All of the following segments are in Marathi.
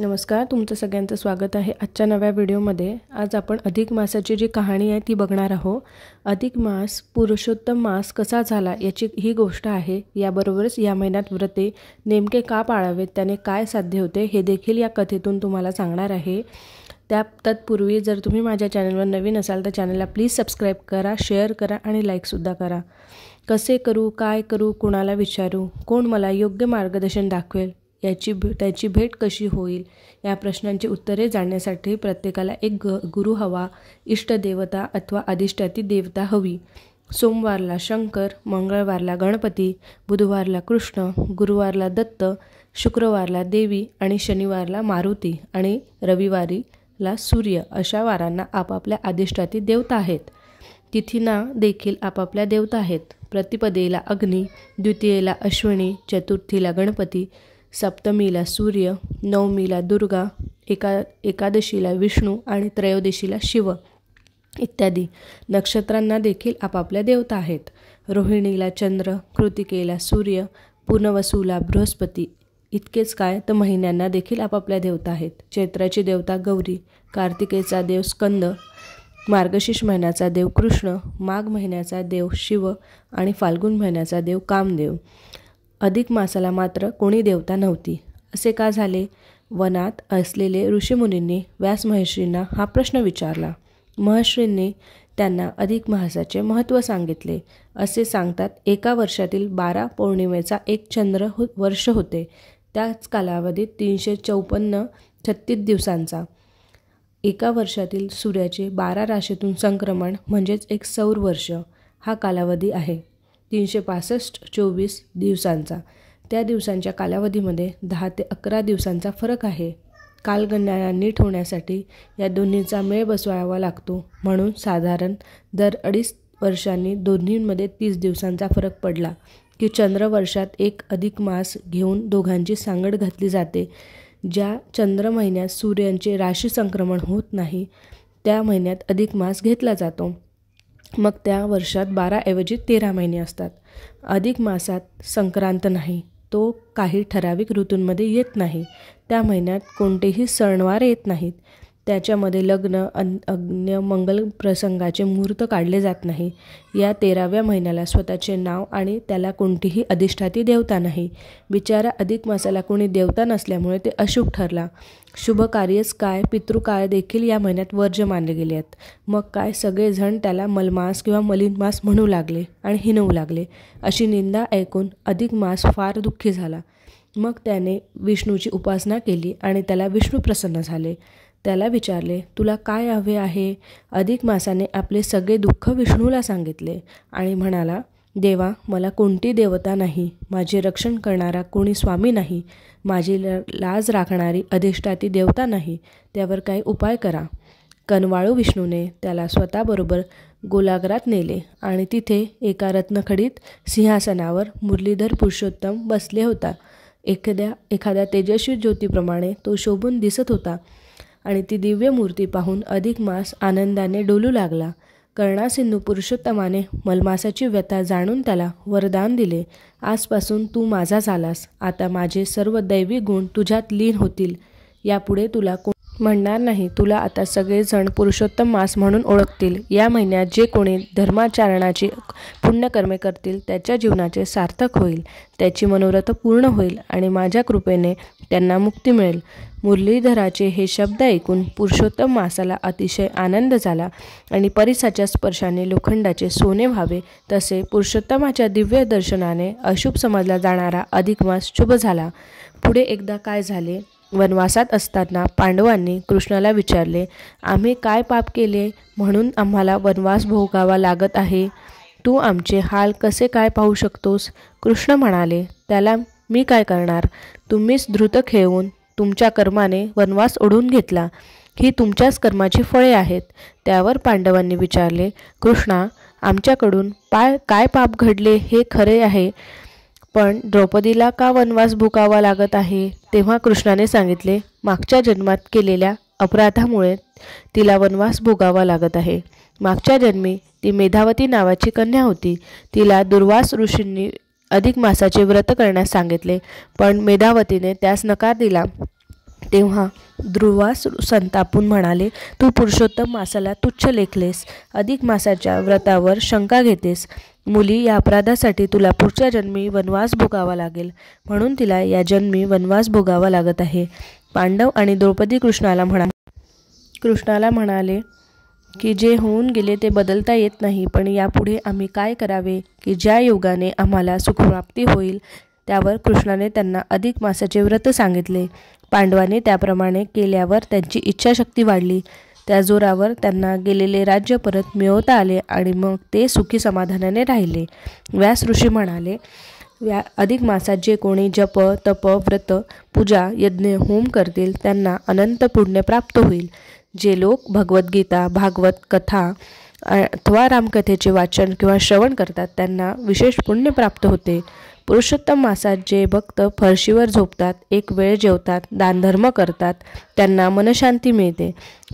नमस्कार तुमचं सगळ्यांचं स्वागत आहे आजच्या नव्या व्हिडिओमध्ये आज आपण अधिक मासाची जी कहाणी आहे ती बघणार आहोत अधिक मास पुरुषोत्तम मास कसा झाला याची ही गोष्ट आहे याबरोबरच या महिन्यात व्रते नेमके का पाळावेत त्याने काय साध्य होते हे देखील या कथेतून तुम्हाला सांगणार आहे त्या तत्पूर्वी जर तुम्ही माझ्या चॅनलवर नवीन असाल तर चॅनलला प्लीज सबस्क्राईब करा शेअर करा आणि लाईकसुद्धा करा कसे करू काय करू कुणाला विचारू कोण मला योग्य मार्गदर्शन दाखवेल याची भे त्याची भेट कशी होईल या प्रश्नांची उत्तरे जाणण्यासाठी प्रत्येकाला एक ग गुरु हवा इष्टदेवता अथवा अधिष्ठाती देवता हवी सोमवारला शंकर मंगळवारला गणपती बुधवारला कृष्ण गुरुवारला दत्त शुक्रवारला देवी आणि शनिवारला मारुती आणि रविवारीला सूर्य अशा वारांना आपापल्या अधिष्ठाती देवता आहेत तिथींना देखील आपापल्या देवता आहेत प्रतिपदेला अग्नी द्वितीयेला अश्विनी चतुर्थीला गणपती सप्तमीला सूर्य नवमीला दुर्गा एका एकादशीला विष्णू आणि त्रयोदशीला शिव इत्यादी नक्षत्रांना देखील आपापल्या देवता आहेत रोहिणीला चंद्र कृतिकेला सूर्य पुनवसूला बृहस्पती इतकेच काय तर महिन्यांना देखील आपापल्या देवता आहेत चैत्राची देवता गौरी कार्तिकेचा देव स्कंद मार्गशीर्ष महिन्याचा देव कृष्ण माघ महिन्याचा देव शिव आणि फाल्गुन महिन्याचा देव कामदेव अधिक मासाला मात्र कोणी देवता नव्हती असे का झाले वनात असलेले ऋषीमुनींनी व्यास महर्षींना हा प्रश्न विचारला महर्षींनी त्यांना अधिक महासाचे महत्त्व सांगितले असे सांगतात एका वर्षातील बारा पौर्णिमेचा एक चंद्र हो वर्ष होते त्याच कालावधीत तीनशे चौपन्न छत्तीस दिवसांचा एका वर्षातील सूर्याचे बारा राशीतून संक्रमण म्हणजेच एक सौर वर्ष हा कालावधी आहे तीनशे पासष्ट चोवीस दिवसांचा त्या दिवसांच्या कालावधीमध्ये दहा ते अकरा दिवसांचा फरक आहे कालगणना नीट होण्यासाठी या दोन्हीचा मेळ बसवावा लागतो म्हणून साधारण दर अडीच वर्षांनी दोन्हींमध्ये तीस दिवसांचा फरक पडला की चंद्रवर्षात एक अधिक मास घेऊन दोघांची सांगड घातली जाते ज्या चंद्र महिन्यात सूर्यांचे राशी संक्रमण होत नाही त्या महिन्यात अधिक मास घेतला जातो मग त्या वर्षात बाराऐवजी तेरा महिने असतात अधिक मासात संक्रांत नाही तो काही ठराविक ऋतूंमध्ये येत नाही त्या महिन्यात कोणतेही सणवार येत नाहीत त्याच्यामध्ये लग्न अन अग्न्य मंगल प्रसंगाचे मुहूर्त काढले जात नाही या तेराव्या महिन्याला स्वतःचे नाव आणि त्याला कोणतीही अधिष्ठाती देवता नाही बिचारा अधिक मासाला कोणी देवता नसल्यामुळे ते अशुभ ठरला शुभ कार्यच काय पितृकाळ देखील या महिन्यात वर्ज मानले गेले आहेत मग काय सगळेजण त्याला मलमास किंवा मास म्हणू लागले आणि हिनवू लागले अशी निंदा ऐकून अधिक मास फार दुःखी झाला मग त्याने विष्णूची उपासना केली आणि त्याला विष्णू प्रसन्न झाले त्याला विचारले तुला काय हवे आहे अधिक मासाने आपले सगळे दुःख विष्णूला सांगितले आणि म्हणाला देवा मला कोणती देवता नाही माझे रक्षण करणारा कोणी स्वामी नाही माझी लाज राखणारी अधिष्ठाती देवता नाही त्यावर काही उपाय करा कनवाळू विष्णूने त्याला स्वतःबरोबर गोलागरात नेले आणि तिथे एका रत्नखडीत सिंहासनावर मुरलीधर पुरुषोत्तम बसले होता एखाद्या एखाद्या तेजस्वी ज्योतीप्रमाणे तो शोभून दिसत होता आणि ती दिव्य मूर्ती पाहून अधिक मास आनंदाने डोलू लागला कर्णासिंधू पुरुषोत्तमाने मलमासाची व्यथा जाणून त्याला वरदान दिले आजपासून तू माझा झालास आता माझे सर्व दैवी गुण तुझ्यात लीन होतील यापुढे तुला म्हणणार नाही तुला आता सगळेजण पुरुषोत्तम मास म्हणून ओळखतील या महिन्यात जे कोणी धर्माचरणाची पुण्यकर्मे करतील त्याच्या जीवनाचे सार्थक होईल त्याची मनोरथ पूर्ण होईल आणि माझ्या कृपेने त्यांना मुक्ती मिळेल मुरलीधराचे हे शब्द ऐकून पुरुषोत्तम मासाला अतिशय आनंद झाला आणि परिसाच्या स्पर्शाने लोखंडाचे सोने व्हावे तसे पुरुषोत्तमाच्या दिव्य दर्शनाने अशुभ समजला जाणारा अधिक मास शुभ झाला पुढे एकदा काय झाले वनवासात असताना पांडवांनी कृष्णाला विचारले आम्ही काय पाप केले म्हणून आम्हाला वनवास भोगावा लागत आहे तू आमचे हाल कसे काय पाहू शकतोस कृष्ण म्हणाले त्याला मी काय करणार तुम्हीच धृत खेळून तुमच्या कर्माने वनवास ओढून घेतला ही तुमच्याच कर्माची फळे आहेत त्यावर पांडवांनी विचारले कृष्णा आमच्याकडून पाय काय पाप घडले हे खरे आहे पण द्रौपदीला का वनवास भुकावा लागत आहे तेव्हा कृष्णाने सांगितले मागच्या जन्मात केलेल्या अपराधामुळे तिला वनवास भोगावा लागत आहे मागच्या जन्मी ती मेधावती नावाची कन्या होती तिला दुर्वास ऋषींनी अधिक मासाचे व्रत करण्यास सांगितले पण मेधावतीने त्यास नकार दिला तेव्हा ध्रुवास संतापून म्हणाले तू पुरुषोत्तम मासाला तुच्छ लेखलेस अधिक मासाच्या व्रतावर शंका घेतेस मुली या अपराधासाठी तुला पुढच्या जन्मी वनवास भोगावा लागेल म्हणून तिला या जन्मी वनवास भोगावा लागत आहे पांडव आणि द्रौपदी कृष्णाला म्हणा कृष्णाला म्हणाले की जे होऊन गेले ते बदलता येत नाही पण यापुढे आम्ही काय करावे की ज्या योगाने आम्हाला सुखप्राप्ती होईल त्यावर कृष्णाने त्यांना अधिक मासाचे व्रत सांगितले पांडवाने त्याप्रमाणे केल्यावर त्यांची इच्छाशक्ती वाढली त्या जोरावर त्यांना गेलेले राज्य परत मिळवता आले आणि मग ते सुखी समाधानाने राहिले व्यास ऋषी म्हणाले व्या अधिक मासात जे कोणी जप तप व्रत पूजा यज्ञ होम करतील त्यांना अनंत पुण्य प्राप्त होईल जे लोक भगवद्गीता भागवत कथा अथवा रामकथेचे वाचन किंवा श्रवण करतात त्यांना विशेष पुण्य प्राप्त होते पुरुषोत्तम मासात जे भक्त फरशीवर झोपतात एक वेळ जेवतात दानधर्म करतात त्यांना मनशांती मिळते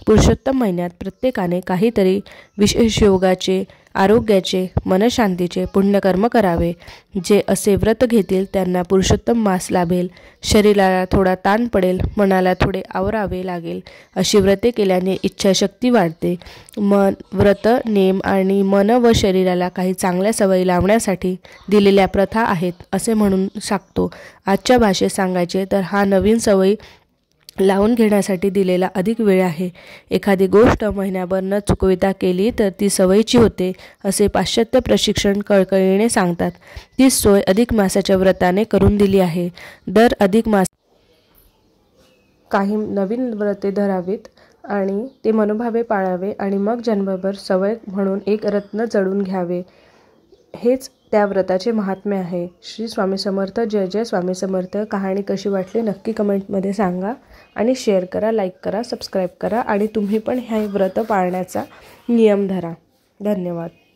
पुरुषोत्तम महिन्यात प्रत्येकाने काहीतरी विशेष योगाचे आरोग्याचे मनशांतीचे पुण्यकर्म करावे जे असे व्रत घेतील त्यांना पुरुषोत्तम मास लाभेल शरीराला थोडा ताण पडेल मनाला थोडे आवरावे लागेल अशी व्रते केल्याने इच्छाशक्ती वाढते मन व्रत नेम आणि मन व शरीराला काही चांगल्या सवयी लावण्यासाठी दिलेल्या प्रथा आहेत असे म्हणून सांगतो आजच्या भाषेत सांगायचे तर हा नवीन सवयी लावून घेण्यासाठी दिलेला अधिक वेळ आहे एखादी गोष्ट महिन्याभर न चुकविता केली तर ती सवयीची होते असे पाश्चात्य प्रशिक्षण कळकळीने सांगतात ती सोय अधिक मासाच्या व्रताने करून दिली आहे दर अधिक मास काही नवीन व्रते धरावीत आणि ते मनोभावे पाळावे आणि मग जन्मभर सवय म्हणून एक रत्न जडून घ्यावे हेच त्या व्रताचे महात्मे आहे श्री स्वामी समर्थ जय जय स्वामी समर्थ कहाणी कशी वाटली नक्की कमेंटमध्ये सांगा आणि शेअर करा लाईक करा सबस्क्राईब करा आणि तुम्ही पण हे व्रत पाळण्याचा नियम धरा धन्यवाद